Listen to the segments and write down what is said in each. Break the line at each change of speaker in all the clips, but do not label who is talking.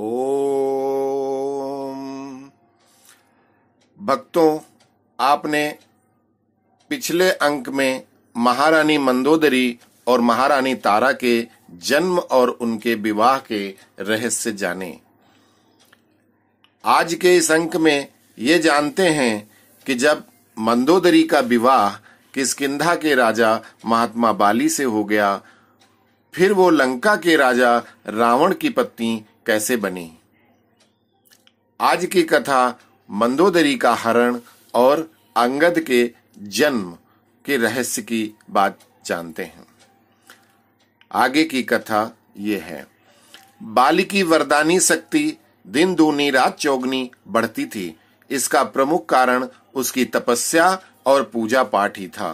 ओम भक्तों आपने पिछले अंक में महारानी मंदोदरी और महारानी तारा के जन्म और उनके विवाह के रहस्य जाने आज के इस अंक में ये जानते हैं कि जब मंदोदरी का विवाह किसकिंधा के राजा महात्मा बाली से हो गया फिर वो लंका के राजा रावण की पत्नी कैसे बनी आज की कथा मंदोदरी का हरण और अंगद के जन्म के रहस्य की बात जानते हैं आगे की कथा ये है बाल की वरदानी शक्ति दिन दूनी रात चौगनी बढ़ती थी इसका प्रमुख कारण उसकी तपस्या और पूजा पाठ ही था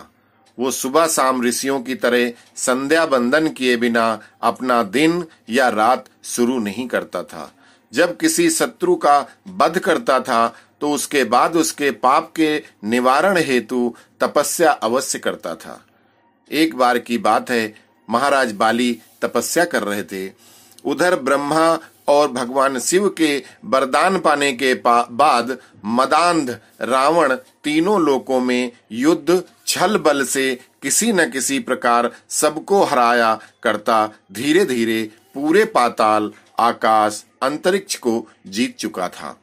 वो सुबह शाम ऋषियों की तरह संध्या बंदन किए बिना अपना दिन या रात शुरू नहीं करता था जब किसी शत्रु का बध करता था तो उसके बाद उसके पाप के निवारण हेतु तपस्या अवश्य करता था एक बार की बात है महाराज बाली तपस्या कर रहे थे उधर ब्रह्मा और भगवान शिव के वरदान पाने के बाद मदांध रावण तीनों लोकों में युद्ध छल बल से किसी न किसी प्रकार सबको हराया करता धीरे धीरे पूरे पाताल आकाश अंतरिक्ष को जीत चुका था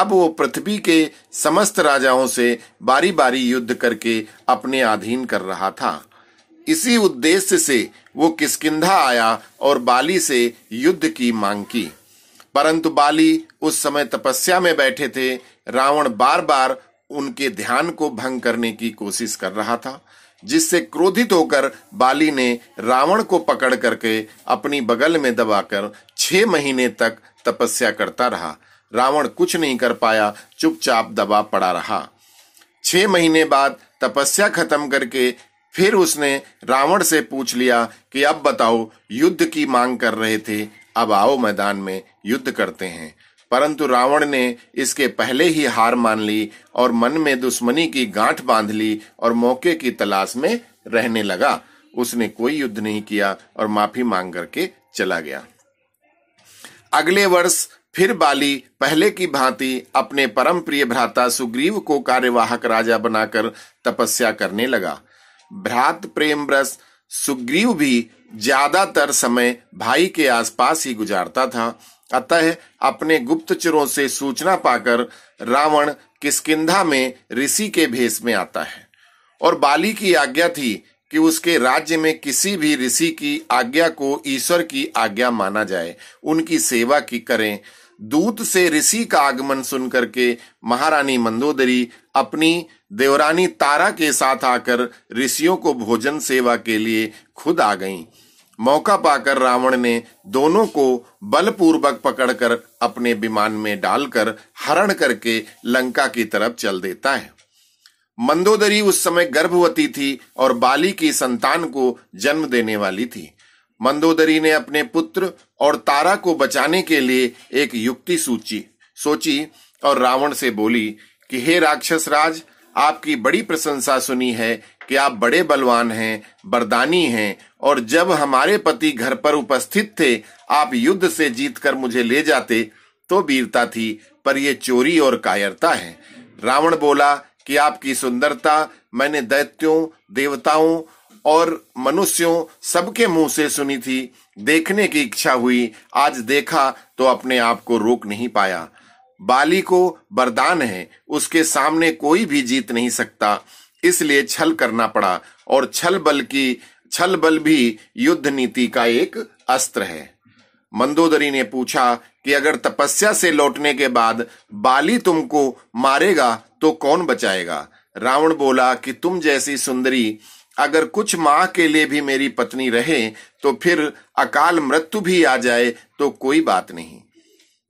अब वो पृथ्वी के समस्त राजाओं से बारी बारी युद्ध करके अपने अधीन कर रहा था इसी उद्देश्य से वो किसकिंधा आया और बाली से युद्ध की मांग की परंतु बाली उस समय तपस्या में बैठे थे रावण बार बार उनके ध्यान को भंग करने की कोशिश कर रहा था जिससे क्रोधित होकर बाली ने रावण को पकड़ करके अपनी बगल में दबाकर छह महीने तक तपस्या करता रहा रावण कुछ नहीं कर पाया चुपचाप दबा पड़ा रहा छह महीने बाद तपस्या खत्म करके फिर उसने रावण से पूछ लिया कि अब बताओ युद्ध की मांग कर रहे थे अब आओ मैदान में युद्ध करते हैं परंतु रावण ने इसके पहले ही हार मान ली और मन में दुश्मनी की गांठ बांध ली और मौके की तलाश में रहने लगा उसने कोई युद्ध नहीं किया और माफी मांग करके चला गया अगले वर्ष फिर बाली पहले की भांति अपने परम प्रिय भ्राता सुग्रीव को कार्यवाहक राजा बनाकर तपस्या करने लगा भ्रात प्रेम रस सुग्रीव भी ज्यादातर समय भाई के आसपास ही गुजारता था अतः अपने गुप्तचरों से सूचना पाकर रावण किसकिधा में ऋषि के भेष में आता है और बाली की आज्ञा थी कि उसके राज्य में किसी भी ऋषि की आज्ञा को ईश्वर की आज्ञा माना जाए उनकी सेवा की करें दूत से ऋषि का आगमन सुन करके महारानी मंदोदरी अपनी देवरानी तारा के साथ आकर ऋषियों को भोजन सेवा के लिए खुद आ गईं। मौका पाकर रावण ने दोनों को बलपूर्वक पकड़कर अपने विमान में डालकर हरण करके लंका की तरफ चल देता है मंदोदरी उस समय गर्भवती थी और बाली की संतान को जन्म देने वाली थी मंदोदरी ने अपने पुत्र और तारा को बचाने के लिए एक युक्ति सूची सोची और रावण से बोली कि हे राक्षस राज आपकी बड़ी प्रशंसा सुनी है कि आप बड़े बलवान हैं बरदानी हैं और जब हमारे पति घर पर उपस्थित थे आप युद्ध से जीत कर मुझे ले जाते तो वीरता थी पर यह चोरी और कायरता है रावण बोला कि आपकी सुंदरता मैंने दैत्यों देवताओं और मनुष्यों सबके मुंह से सुनी थी देखने की इच्छा हुई आज देखा तो अपने आप को रोक नहीं पाया बाली को बरदान है उसके सामने कोई भी जीत नहीं सकता इसलिए छल करना पड़ा और छल बल की छल बल भी युद्ध नीति का एक अस्त्र है मंदोदरी ने पूछा कि अगर तपस्या से लौटने के बाद बाली तुमको मारेगा तो कौन बचाएगा रावण बोला कि तुम जैसी सुंदरी अगर कुछ माह के लिए भी मेरी पत्नी रहे तो फिर अकाल मृत्यु भी आ जाए तो कोई बात नहीं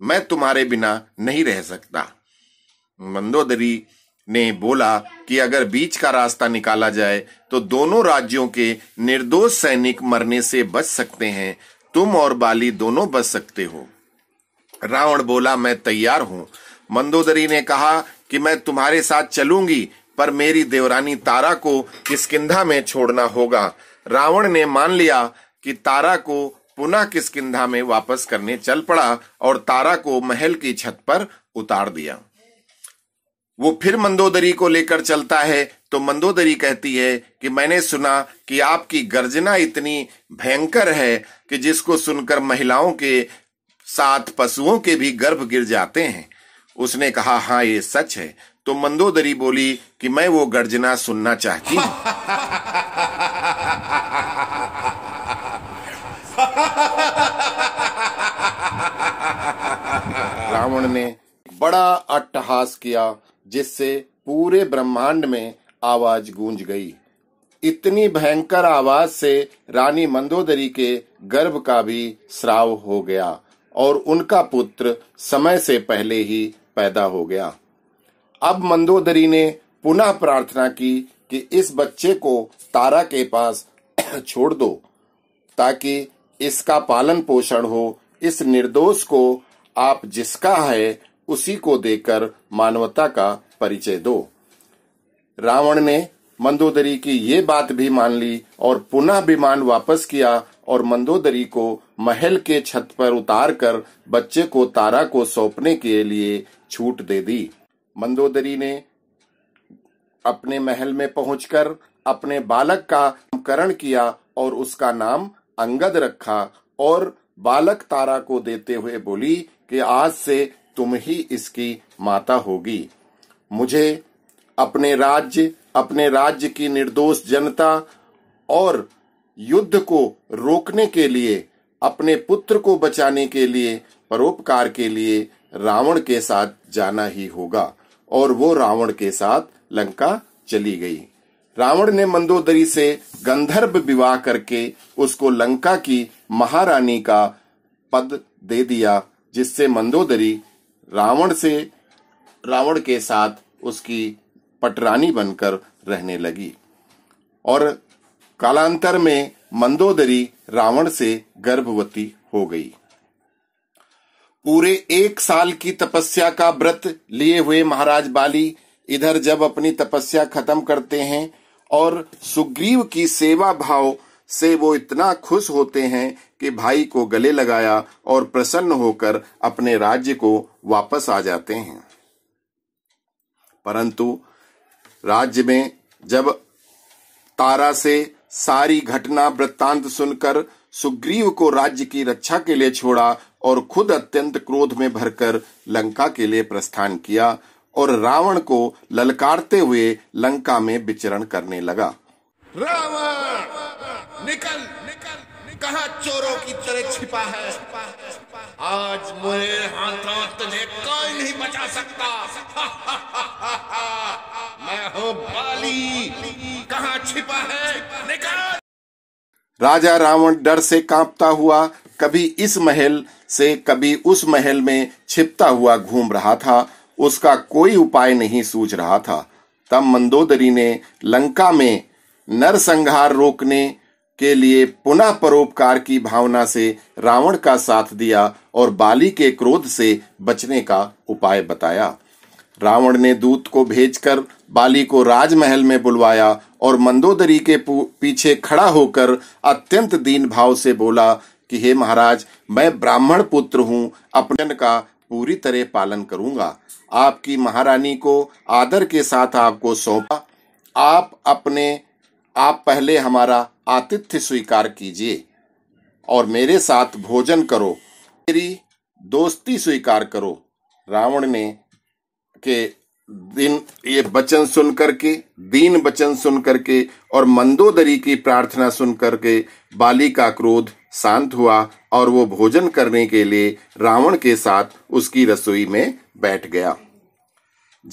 मैं तुम्हारे बिना नहीं रह सकता मंदोदरी ने बोला कि अगर बीच का रास्ता निकाला जाए तो दोनों राज्यों के निर्दोष सैनिक मरने से बच सकते हैं तुम और बाली दोनों बच सकते हो रावण बोला मैं तैयार हूँ मंदोदरी ने कहा कि मैं तुम्हारे साथ चलूंगी पर मेरी देवरानी तारा को किसकिधा में छोड़ना होगा रावण ने मान लिया कि तारा को पुनः किसकिधा में वापस करने चल पड़ा और तारा को महल की छत पर उतार दिया वो फिर मंदोदरी को लेकर चलता है तो मंदोदरी कहती है कि मैंने सुना कि आपकी गर्जना इतनी भयंकर है कि जिसको सुनकर महिलाओं के साथ पशुओं के भी गर्भ गिर जाते हैं उसने कहा हाँ ये सच है तो मंदोदरी बोली कि मैं वो गर्जना सुनना चाहती हूँ रावण ने बड़ा अट्टहास किया जिससे पूरे ब्रह्मांड में आवाज गूंज गई इतनी भयंकर आवाज से रानी मंदोदरी के गर्भ का भी श्राव हो गया और उनका पुत्र समय से पहले ही पैदा हो गया अब मंदोदरी ने पुनः प्रार्थना की कि इस बच्चे को तारा के पास छोड़ दो ताकि इसका पालन पोषण हो इस निर्दोष को आप जिसका है उसी को देकर मानवता का परिचय दो रावण ने मंदोदरी की ये बात भी मान ली और पुनः विमान वापस किया और मंदोदरी को महल के छत पर उतार कर बच्चे को तारा को सौंपने के लिए छूट दे दी मंदोदरी ने अपने महल में पहुंचकर अपने बालक का नामकरण किया और उसका नाम अंगद रखा और बालक तारा को देते हुए बोली कि आज से तुम ही इसकी माता होगी मुझे अपने राज्य अपने राज्य की निर्दोष जनता और युद्ध को रोकने के लिए अपने पुत्र को बचाने के लिए परोपकार के लिए रावण के साथ जाना ही होगा और वो रावण के साथ लंका चली गई रावण ने मंदोदरी से गंधर्व विवाह करके उसको लंका की महारानी का पद दे दिया जिससे मंदोदरी रावण से रावण के साथ उसकी पटरानी बनकर रहने लगी और कालांतर में मंदोदरी रावण से गर्भवती हो गई पूरे एक साल की तपस्या का व्रत लिए हुए महाराज बाली इधर जब अपनी तपस्या खत्म करते हैं और सुग्रीव की सेवा भाव से वो इतना खुश होते हैं कि भाई को गले लगाया और प्रसन्न होकर अपने राज्य को वापस आ जाते हैं परंतु राज्य में जब तारा से सारी घटना वृत्तांत सुनकर सुग्रीव को राज्य की रक्षा के लिए छोड़ा और खुद अत्यंत क्रोध में भरकर लंका के लिए प्रस्थान किया और रावण को ललकारते हुए लंका में विचरण करने लगा रावण निकल निकल कहा चोरों की तरह छिपा है आज मेरे हाथों तुझे कोई नहीं बचा सकता मैं हूँ बाली कहा छिपा है निकल राजा रावण डर से कांपता हुआ कभी इस महल से कभी उस महल में छिपता हुआ घूम रहा था उसका कोई उपाय नहीं सूझ रहा था तब मंदोदरी ने लंका में नरसंहार रोकने के लिए पुनः परोपकार की भावना से रावण का साथ दिया और बाली के क्रोध से बचने का उपाय बताया रावण ने दूत को भेजकर बाली को राजमहल में बुलवाया और मंदोदरी के पीछे खड़ा होकर अत्यंत दीन भाव से बोला कि हे महाराज मैं ब्राह्मण पुत्र हूँ अपने का पूरी तरह पालन करूँगा आपकी महारानी को आदर के साथ आपको सौंपा आप अपने आप पहले हमारा आतिथ्य स्वीकार कीजिए और मेरे साथ भोजन करो मेरी दोस्ती स्वीकार करो रावण ने के दिन ये वचन सुन करके दीन वचन सुन करके और मंदोदरी की प्रार्थना सुन करके बाली का क्रोध शांत हुआ और वो भोजन करने के लिए रावण के साथ उसकी रसोई में बैठ गया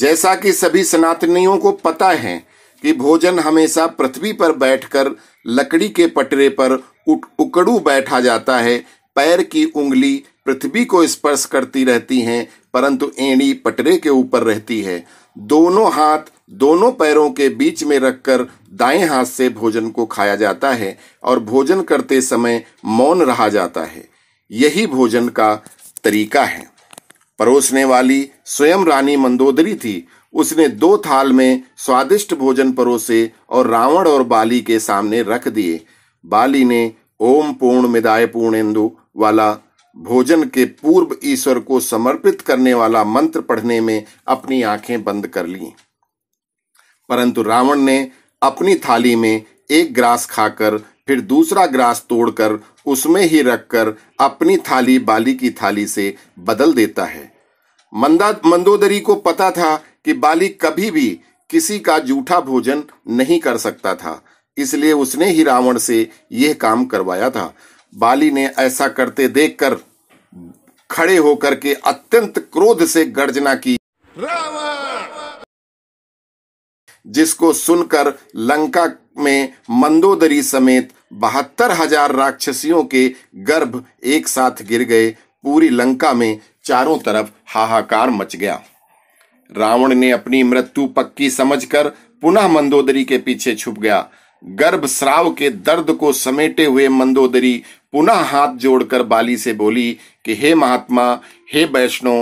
जैसा कि सभी सनातनियों को पता है कि भोजन हमेशा पृथ्वी पर बैठकर लकड़ी के पटरे पर उकड़ू बैठा जाता है पैर की उंगली पृथ्वी को स्पर्श करती रहती हैं परंतु एणी पटरे के ऊपर रहती है दोनों हाथ दोनों पैरों के बीच में रखकर दाएं हाथ से भोजन को खाया जाता है और भोजन करते समय मौन रहा जाता है यही भोजन का तरीका है परोसने वाली स्वयं रानी मंदोदरी थी उसने दो थाल में स्वादिष्ट भोजन परोसे और रावण और बाली के सामने रख दिए बाली ने ओम पूर्ण मिदाय पूर्णेन्दु वाला भोजन के पूर्व ईश्वर को समर्पित करने वाला मंत्र पढ़ने में अपनी आंखें बंद कर ली परंतु रावण ने अपनी थाली में एक ग्रास खाकर फिर दूसरा ग्रास तोड़कर उसमें ही रखकर अपनी थाली बाली की थाली से बदल देता है मंदा मंदोदरी को पता था कि बाली कभी भी किसी का जूठा भोजन नहीं कर सकता था इसलिए उसने ही रावण से यह काम करवाया था बाली ने ऐसा करते देखकर खड़े होकर के अत्यंत क्रोध से गर्जना की जिसको सुनकर लंका में मंदोदरी समेत बहत्तर हजार राक्षसियों के गर्भ एक साथ गिर गए पूरी लंका में चारों तरफ हाहाकार मच गया रावण ने अपनी मृत्यु पक्की समझकर पुनः मंदोदरी के पीछे छुप गया गर्भ श्राव के दर्द को समेटे हुए मंदोदरी पुनः हाथ जोड़कर बाली से बोली कि हे महात्मा हे वैष्णो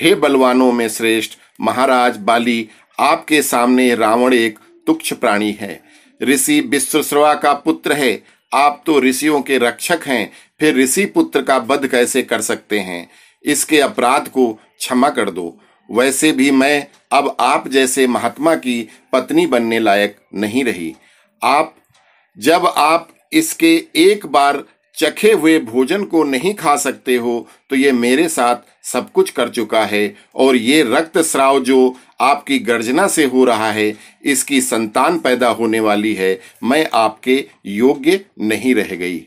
हे बलवानों में श्रेष्ठ महाराज बाली आपके सामने रावण एक तुक्ष प्राणी है ऋषि विश्वश्रवा का पुत्र है आप तो ऋषियों के रक्षक हैं फिर ऋषि पुत्र का वध कैसे कर सकते हैं इसके अपराध को क्षमा कर दो वैसे भी मैं अब आप जैसे महात्मा की पत्नी बनने लायक नहीं रही आप जब आप इसके एक बार चखे हुए भोजन को नहीं खा सकते हो तो ये मेरे साथ सब कुछ कर चुका है और ये रक्त स्राव जो आपकी गर्जना से हो रहा है इसकी संतान पैदा होने वाली है मैं आपके योग्य नहीं रह गई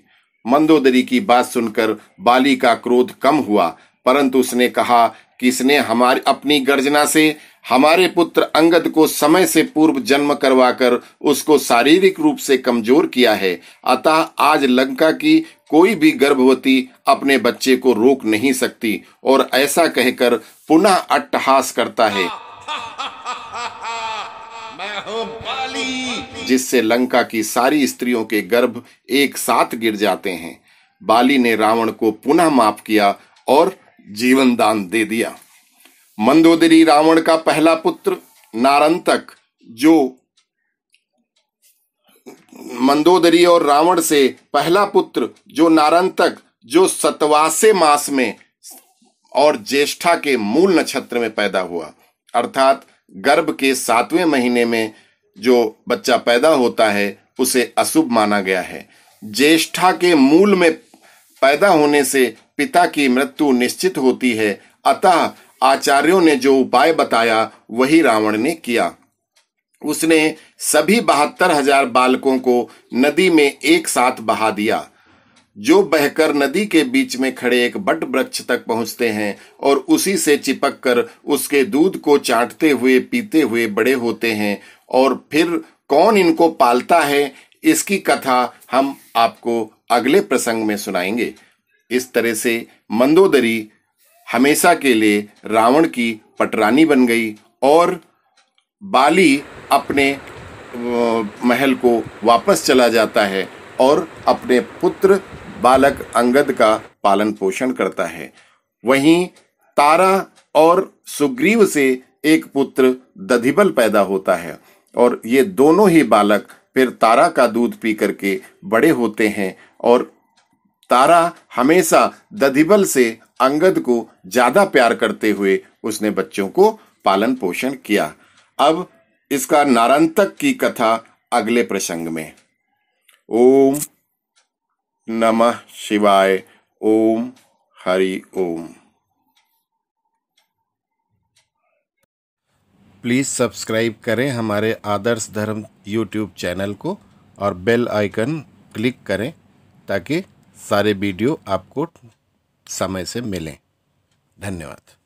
मंदोदरी की बात सुनकर बाली का क्रोध कम हुआ परंतु उसने कहा किसने हमारी अपनी गर्जना से हमारे पुत्र अंगद को समय से पूर्व जन्म करवाकर उसको शारीरिक रूप से कमजोर किया है अतः आज लंका की कोई भी गर्भवती अपने बच्चे को रोक नहीं सकती और ऐसा कहकर पुनः अट्टहास करता है जिससे लंका की सारी स्त्रियों के गर्भ एक साथ गिर जाते हैं बाली ने रावण को पुनः माफ किया और जीवन दान दे दिया मंदोदरी रावण का पहला पुत्र नारंतक जो मंदोदरी और रावण से पहला पुत्र जो नारंतक जो सतवासे मास में और ज्येष्ठा के मूल नक्षत्र में पैदा हुआ अर्थात गर्भ के सातवें महीने में जो बच्चा पैदा होता है उसे अशुभ माना गया है ज्येष्ठा के मूल में पैदा होने से पिता की मृत्यु निश्चित होती है अतः आचार्यों ने जो उपाय बताया वही रावण ने किया उसने सभी बहत्तर हजार बालकों को नदी में एक साथ बहा दिया जो बहकर नदी के बीच में खड़े एक बट वृक्ष तक पहुंचते हैं और उसी से चिपक कर उसके दूध को चाटते हुए पीते हुए बड़े होते हैं और फिर कौन इनको पालता है इसकी कथा हम आपको अगले प्रसंग में सुनाएंगे इस तरह से मंदोदरी हमेशा के लिए रावण की पटरानी बन गई और बाली अपने महल को वापस चला जाता है और अपने पुत्र बालक अंगद का पालन पोषण करता है वहीं तारा और सुग्रीव से एक पुत्र दधिबल पैदा होता है और ये दोनों ही बालक फिर तारा का दूध पी करके बड़े होते हैं और तारा हमेशा दधिबल से अंगद को ज्यादा प्यार करते हुए उसने बच्चों को पालन पोषण किया अब इसका नारंतक की कथा अगले प्रसंग में ओम नमः शिवाय ओम हरि ओम प्लीज़ सब्सक्राइब करें हमारे आदर्श धर्म यूट्यूब चैनल को और बेल आइकन क्लिक करें ताकि सारे वीडियो आपको समय से मिलें धन्यवाद